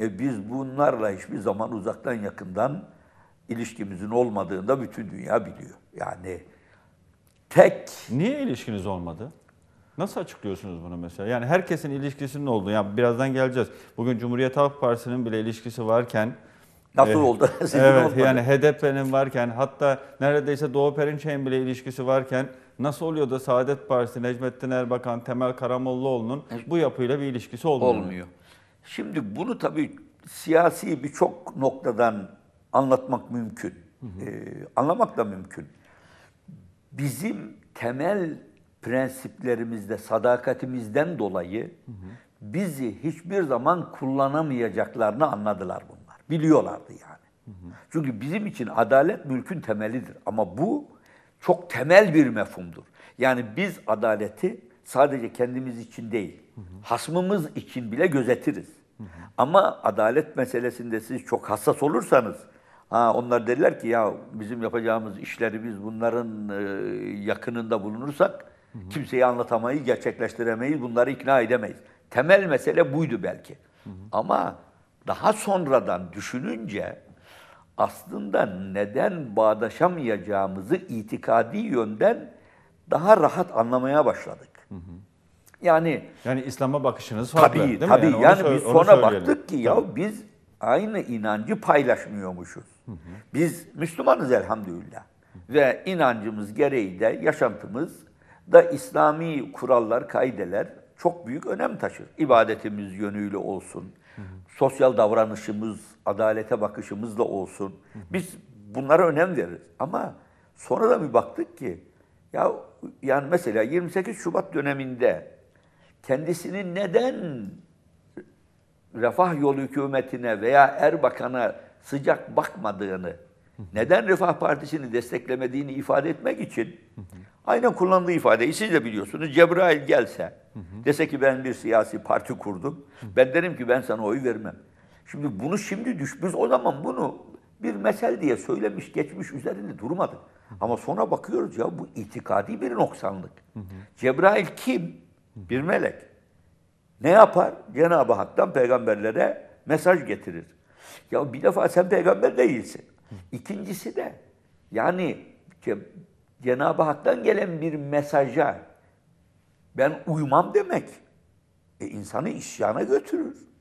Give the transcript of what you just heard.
E, biz bunlarla hiçbir zaman uzaktan yakından ilişkimizin olmadığını da bütün dünya biliyor. Yani tek... Niye ilişkiniz olmadı? Nasıl açıklıyorsunuz bunu mesela? Yani herkesin ilişkisinin olduğu, yani birazdan geleceğiz. Bugün Cumhuriyet Halk Partisi'nin bile ilişkisi varken... Nasıl e, oldu? Sizin evet, olmadı. yani HDP'nin varken, hatta neredeyse Doğu Perinçek'in bile ilişkisi varken... Nasıl oluyor da Saadet Partisi, Necmettin Erbakan, Temel Karamollaoğlu'nun bu yapıyla bir ilişkisi olmuyor? Olmuyor. Şimdi bunu tabii siyasi birçok noktadan anlatmak mümkün. Hı hı. Ee, anlamak da mümkün. Bizim temel prensiplerimizde, sadakatimizden dolayı hı hı. bizi hiçbir zaman kullanamayacaklarını anladılar bunlar. Biliyorlardı yani. Hı hı. Çünkü bizim için adalet mülkün temelidir. Ama bu çok temel bir mefhumdur. Yani biz adaleti sadece kendimiz için değil, hı hı. hasmımız için bile gözetiriz. Hı hı. Ama adalet meselesinde siz çok hassas olursanız, ha onlar derler ki ya bizim yapacağımız işleri biz bunların e, yakınında bulunursak hı hı. kimseyi anlatamayız, gerçekleştiremeyiz, bunları ikna edemeyiz. Temel mesele buydu belki. Hı hı. Ama daha sonradan düşününce aslında neden bağdaşamayacağımızı itikadi yönden daha rahat anlamaya başladık. Yani yani İslam'a bakışınız farklı tabii, değil mi? Tabii yani, yani biz sonra baktık ki ya tabii. biz aynı inancı paylaşmıyormuşuz. Hı hı. Biz Müslümanız elhamdülillah. Hı. Ve inancımız gereği de yaşantımız da İslami kurallar, kaideler çok büyük önem taşır. İbadetimiz yönüyle olsun, hı hı. sosyal davranışımız, adalete bakışımızla olsun. Hı hı. Biz bunlara önem veririz. Ama sonra da bir baktık ki ya yani mesela 28 Şubat döneminde kendisini neden refah yolu hükümetine veya Erbakan'a sıcak bakmadığını, neden Refah Partisi'ni desteklemediğini ifade etmek için aynen kullandığı ifadeyi siz de biliyorsunuz. Cebrail gelse, dese ki ben bir siyasi parti kurdum, ben derim ki ben sana oy vermem. Şimdi bunu şimdi düş, biz o zaman bunu bir mesel diye söylemiş, geçmiş üzerinde durmadık. Ama sonra bakıyoruz ya bu itikadi bir noksanlık. Cebrail kim? Bir melek. Ne yapar? Cenab-ı Hak'tan peygamberlere mesaj getirir. Ya bir defa sen peygamber değilsin. İkincisi de yani Cenab-ı Hak'tan gelen bir mesaja ben uymam demek e, insanı isyana götürür.